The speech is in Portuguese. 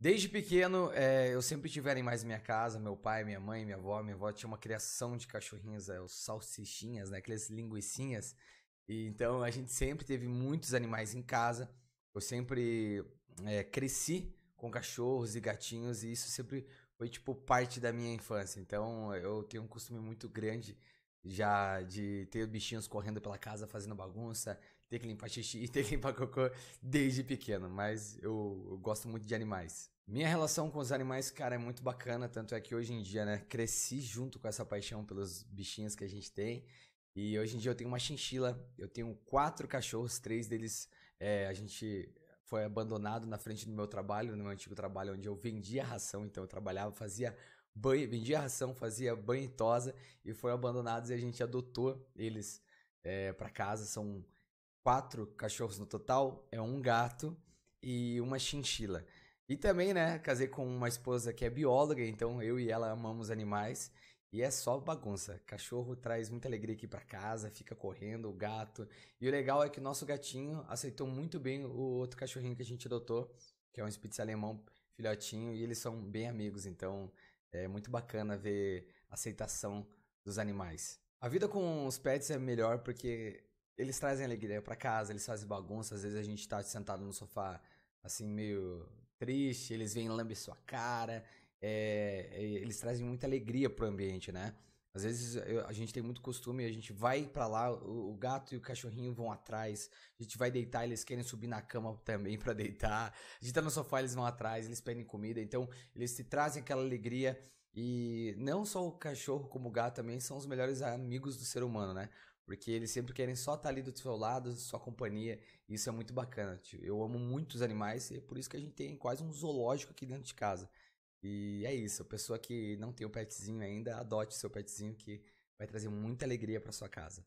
Desde pequeno, é, eu sempre tive em mais minha casa, meu pai, minha mãe, minha avó. Minha avó tinha uma criação de cachorrinhos, é, os salsichinhas, né, aquelas linguiçinhas. E, então, a gente sempre teve muitos animais em casa. Eu sempre é, cresci com cachorros e gatinhos e isso sempre foi, tipo, parte da minha infância. Então, eu tenho um costume muito grande já de ter bichinhos correndo pela casa, fazendo bagunça, ter que limpar xixi, ter que limpar cocô desde pequeno, mas eu, eu gosto muito de animais. Minha relação com os animais, cara, é muito bacana, tanto é que hoje em dia, né, cresci junto com essa paixão pelos bichinhos que a gente tem. E hoje em dia eu tenho uma chinchila, eu tenho quatro cachorros, três deles é, a gente foi abandonado na frente do meu trabalho, no meu antigo trabalho, onde eu vendia ração, então eu trabalhava, fazia banho, vendia ração, fazia banho e tosa, e foram abandonados e a gente adotou eles é, para casa. São quatro cachorros no total, é um gato e uma chinchila. E também, né, casei com uma esposa que é bióloga, então eu e ela amamos animais. E é só bagunça. Cachorro traz muita alegria aqui para casa, fica correndo, o gato. E o legal é que o nosso gatinho aceitou muito bem o outro cachorrinho que a gente adotou, que é um Spitz alemão filhotinho, e eles são bem amigos, então é muito bacana ver a aceitação dos animais. A vida com os pets é melhor porque eles trazem alegria para casa, eles fazem bagunça, às vezes a gente tá sentado no sofá, assim, meio triste, eles vêm lamber sua cara, é, é, eles trazem muita alegria pro ambiente, né? Às vezes eu, a gente tem muito costume, a gente vai para lá, o, o, gato e o cachorrinho vão atrás, a gente vai deitar, eles querem subir na cama também para deitar, a gente tá no sofá, eles vão atrás, eles pedem comida, então eles te trazem aquela alegria e não só o cachorro como o gato também são os melhores amigos do ser humano, né? Porque eles sempre querem só estar tá ali do seu lado, sua companhia. E isso é muito bacana, tio. Eu amo muito os animais e é por isso que a gente tem quase um zoológico aqui dentro de casa. E é isso. A pessoa que não tem o um petzinho ainda, adote seu petzinho que vai trazer muita alegria para sua casa.